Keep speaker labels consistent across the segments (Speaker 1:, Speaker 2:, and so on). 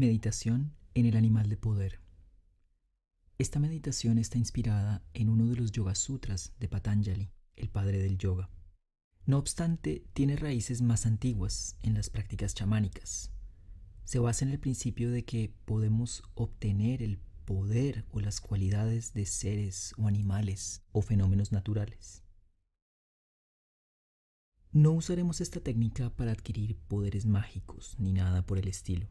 Speaker 1: Meditación en el animal de poder. Esta meditación está inspirada en uno de los Yoga Sutras de Patanjali, el padre del yoga. No obstante, tiene raíces más antiguas en las prácticas chamánicas. Se basa en el principio de que podemos obtener el poder o las cualidades de seres o animales o fenómenos naturales. No usaremos esta técnica para adquirir poderes mágicos ni nada por el estilo.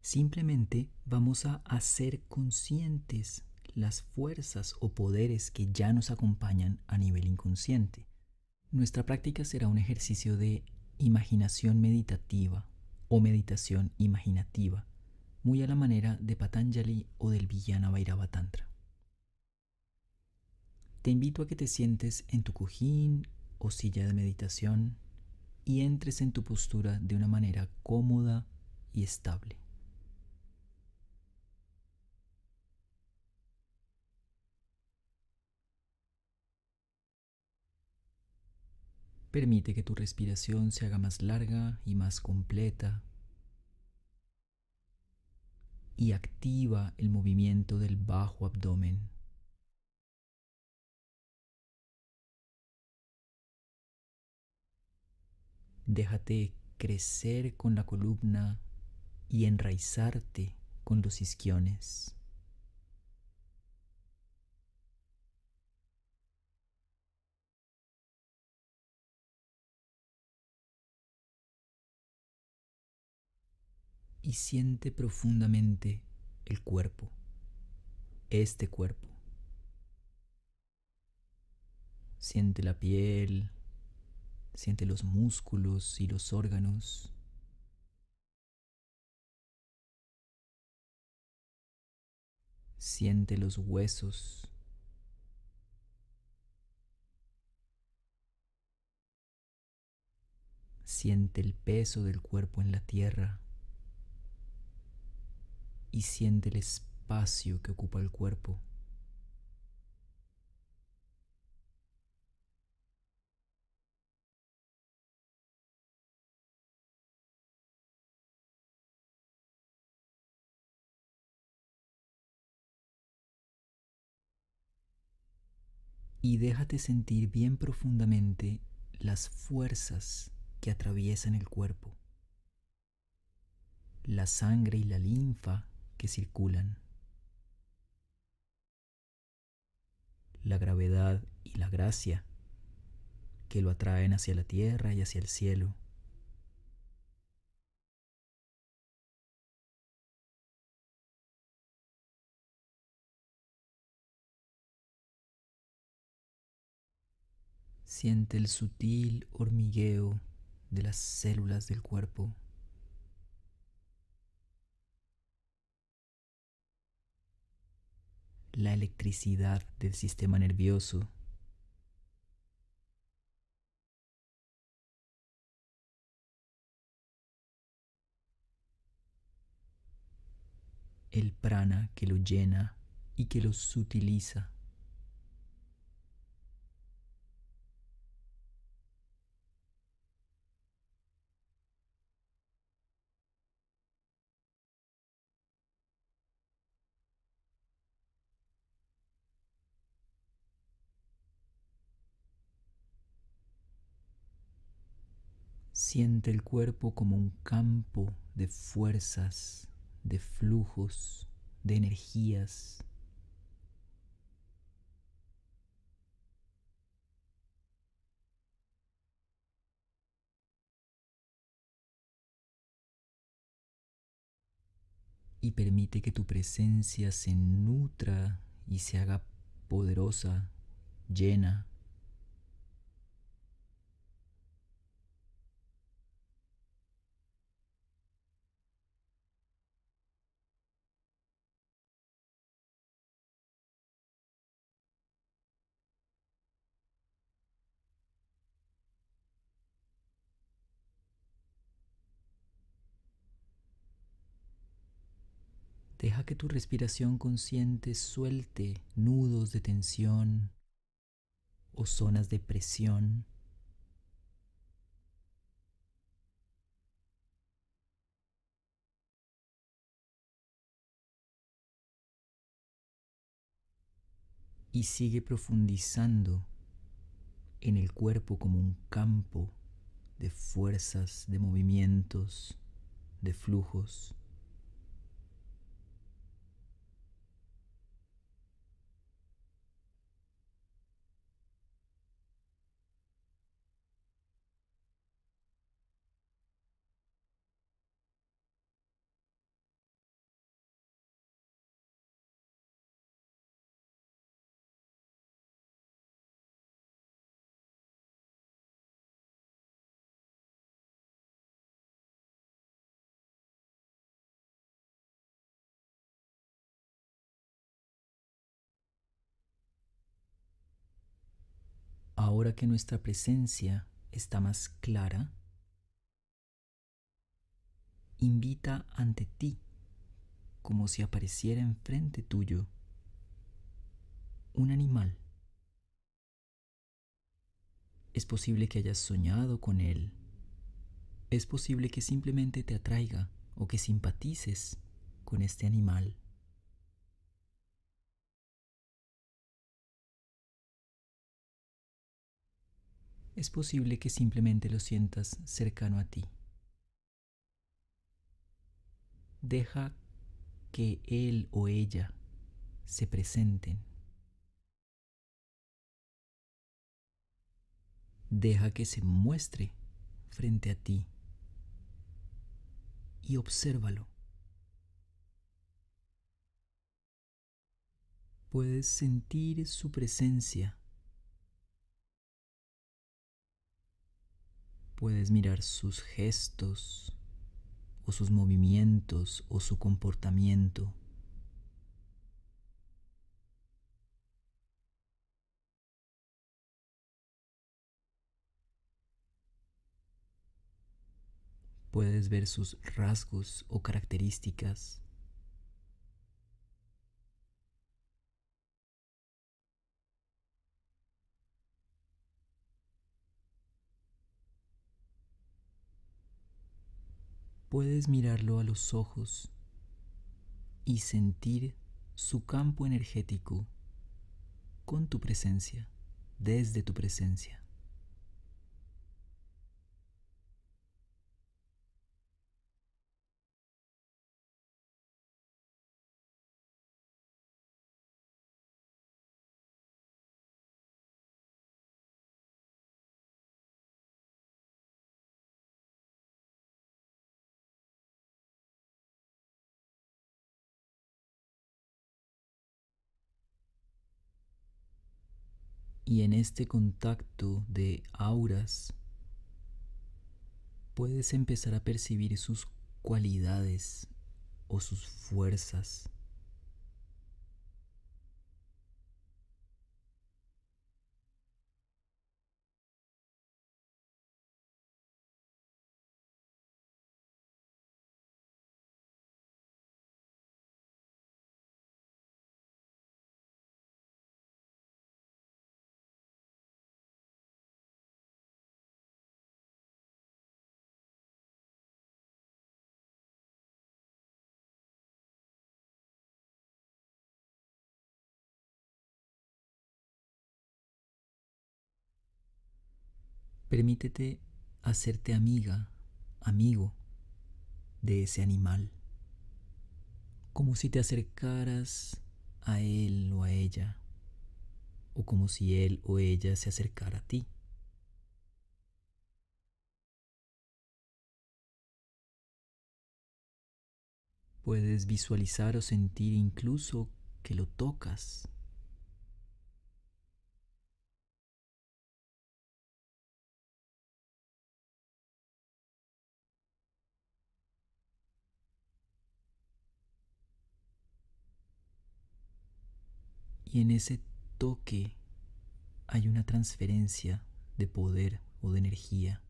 Speaker 1: Simplemente vamos a hacer conscientes las fuerzas o poderes que ya nos acompañan a nivel inconsciente. Nuestra práctica será un ejercicio de imaginación meditativa o meditación imaginativa, muy a la manera de Patanjali o del Villana Bhairava Tantra. Te invito a que te sientes en tu cojín o silla de meditación y entres en tu postura de una manera cómoda y estable. Permite que tu respiración se haga más larga y más completa. Y activa el movimiento
Speaker 2: del bajo abdomen. Déjate crecer con
Speaker 1: la columna y enraizarte con los isquiones.
Speaker 2: y siente profundamente el cuerpo,
Speaker 1: este cuerpo. Siente la
Speaker 2: piel, siente los músculos y los órganos. Siente los huesos.
Speaker 1: Siente el peso del cuerpo en la tierra y siente el espacio que
Speaker 2: ocupa el cuerpo. y déjate sentir bien
Speaker 1: profundamente las fuerzas que atraviesan el cuerpo. La sangre y la linfa que circulan. La gravedad y la gracia
Speaker 2: que lo atraen hacia la tierra y hacia el cielo. Siente el sutil hormigueo de las células del cuerpo la electricidad del sistema nervioso. El prana que lo llena
Speaker 1: y que lo sutiliza. Siente el cuerpo como un campo de fuerzas, de flujos, de energías.
Speaker 2: Y permite que tu presencia se
Speaker 1: nutra y se haga poderosa, llena. Deja que tu respiración consciente suelte nudos de tensión o zonas de
Speaker 2: presión. Y sigue profundizando en
Speaker 1: el cuerpo como un campo de fuerzas, de movimientos, de flujos. ahora que nuestra presencia está más clara, invita ante ti, como si apareciera enfrente tuyo, un animal. Es posible que hayas soñado con él. Es posible que simplemente te
Speaker 2: atraiga o que simpatices con este animal. es posible que simplemente lo sientas cercano a ti.
Speaker 1: Deja que él o ella se presenten. Deja que se muestre frente a ti y obsérvalo. Puedes sentir su presencia Puedes mirar sus gestos o sus movimientos o su comportamiento.
Speaker 2: Puedes ver sus
Speaker 1: rasgos o características. puedes mirarlo a los ojos y sentir su campo energético con tu presencia, desde tu presencia.
Speaker 2: Y en este contacto
Speaker 1: de auras puedes empezar a percibir sus cualidades o sus fuerzas
Speaker 2: Permítete hacerte amiga, amigo
Speaker 1: de ese animal, como si te acercaras a él o a ella, o como si él o ella se acercara a ti.
Speaker 2: Puedes visualizar o sentir incluso que lo tocas
Speaker 1: Y en ese toque hay una transferencia de
Speaker 2: poder o de energía.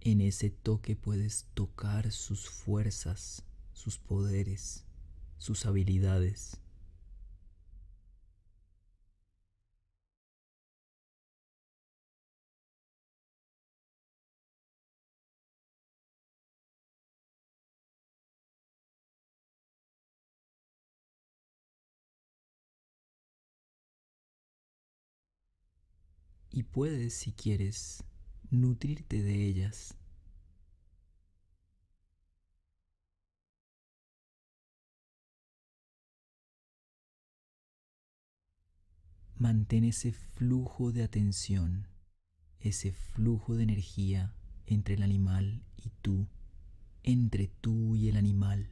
Speaker 2: En ese toque
Speaker 1: puedes tocar sus fuerzas, sus poderes, sus habilidades.
Speaker 2: y puedes, si quieres, nutrirte de ellas. Mantén ese flujo de
Speaker 1: atención, ese flujo de energía entre el animal y tú, entre tú y el animal.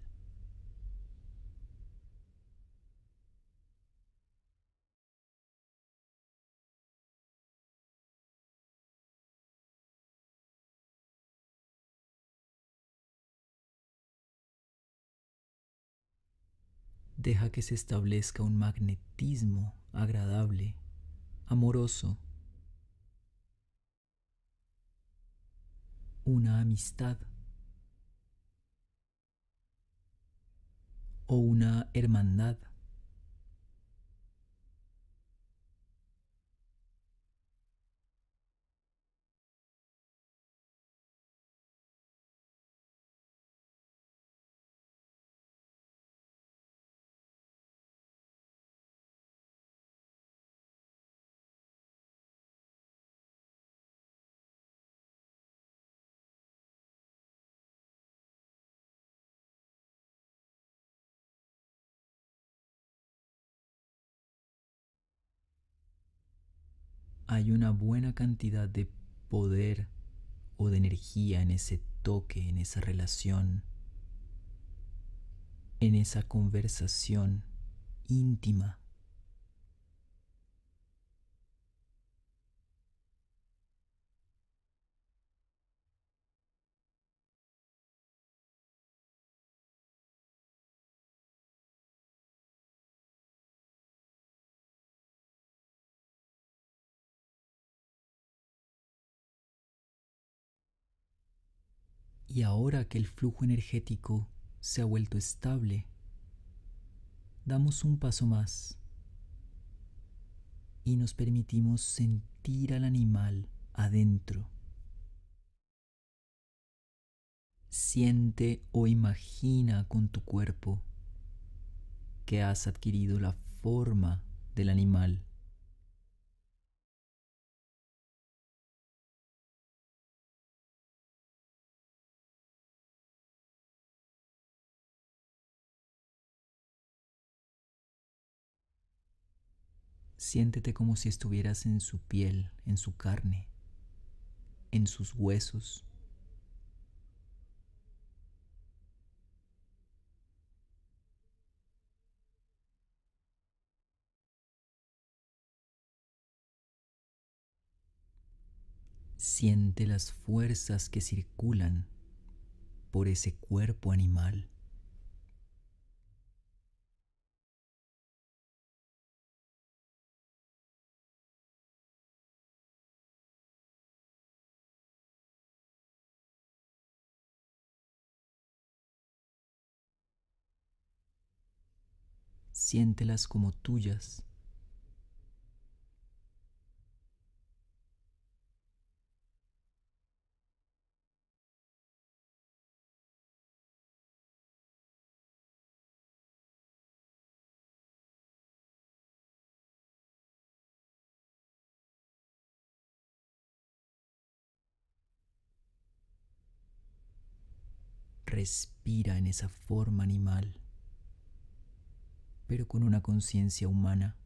Speaker 1: deja que se establezca un magnetismo agradable, amoroso, una amistad o una hermandad. hay una buena cantidad de poder o de energía en ese toque, en esa relación, en esa conversación íntima Y ahora que el flujo energético se ha vuelto estable, damos un paso más y nos permitimos sentir al animal adentro. Siente o imagina con tu cuerpo que
Speaker 2: has adquirido la forma del animal. Siéntete como si estuvieras en su piel,
Speaker 1: en su carne, en sus huesos.
Speaker 2: Siente las fuerzas que circulan por ese cuerpo animal.
Speaker 1: siéntelas como tuyas. Respira en esa forma animal pero con una conciencia humana.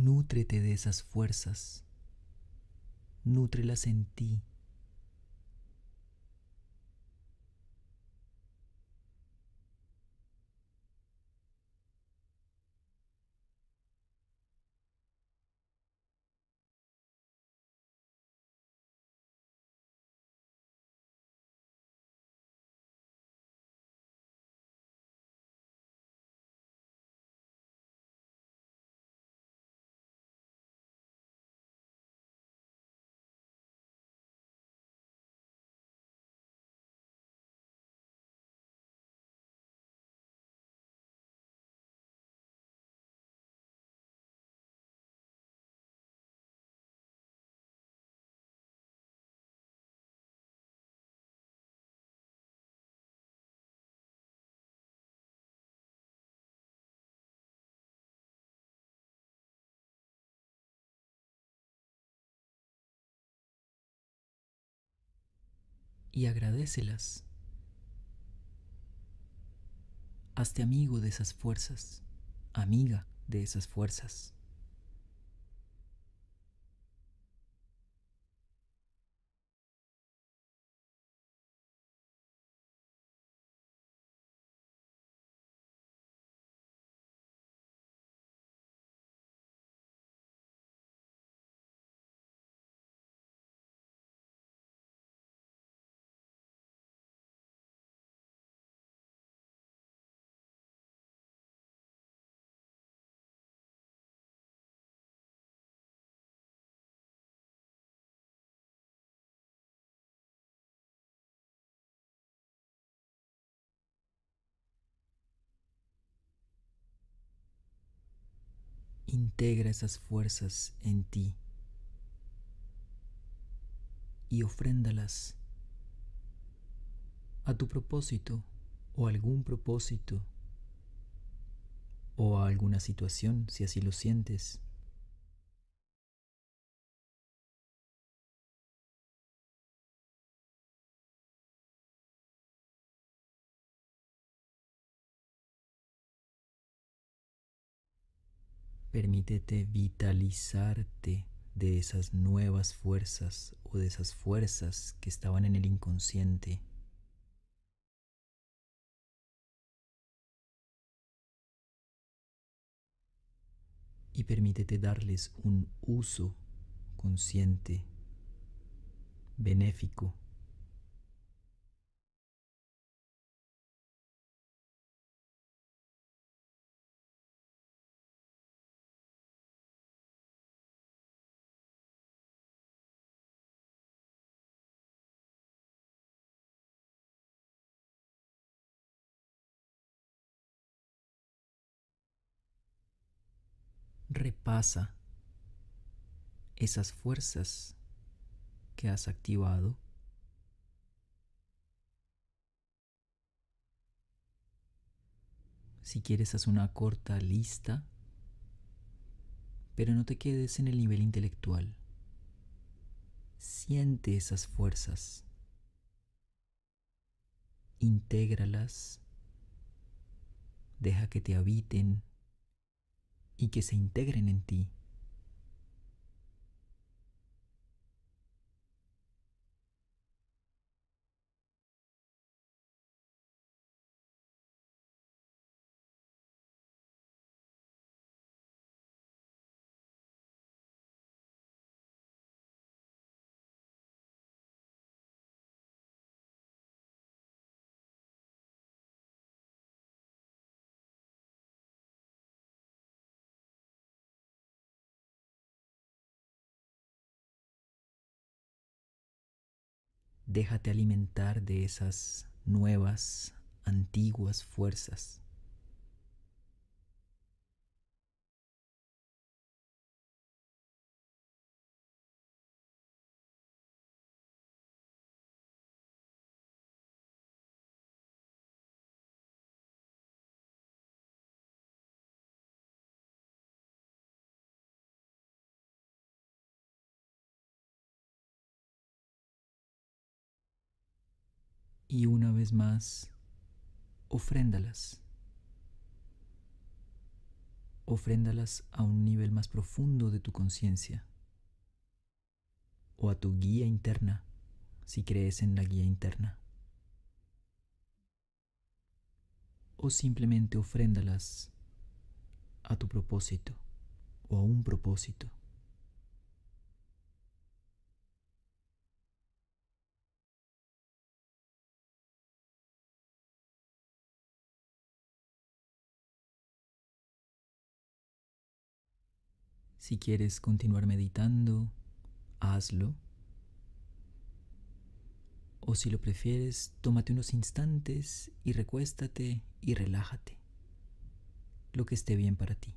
Speaker 2: Nútrete de esas fuerzas,
Speaker 1: nútrelas en ti
Speaker 2: y agradécelas.
Speaker 1: Hazte amigo de esas fuerzas, amiga
Speaker 2: de esas fuerzas.
Speaker 1: Integra esas fuerzas en ti y ofréndalas a tu propósito o algún propósito o a alguna
Speaker 2: situación si así lo sientes. Permítete vitalizarte de esas nuevas fuerzas o de esas fuerzas que estaban en el inconsciente. Y permítete darles un uso consciente, benéfico. pasa esas fuerzas
Speaker 1: que has activado Si quieres, haz una corta lista, pero no te quedes en el nivel intelectual. Siente esas fuerzas. Intégralas. Deja que te habiten y que se integren en ti.
Speaker 2: déjate alimentar de esas nuevas, antiguas fuerzas y una vez
Speaker 1: más, ofréndalas. Ofréndalas a un nivel más profundo de tu conciencia o a tu guía interna, si crees en la guía interna. O simplemente ofréndalas a
Speaker 2: tu propósito o a un propósito. Si quieres continuar meditando, hazlo.
Speaker 1: O si lo prefieres, tómate unos instantes y recuéstate y relájate. Lo que esté bien para ti.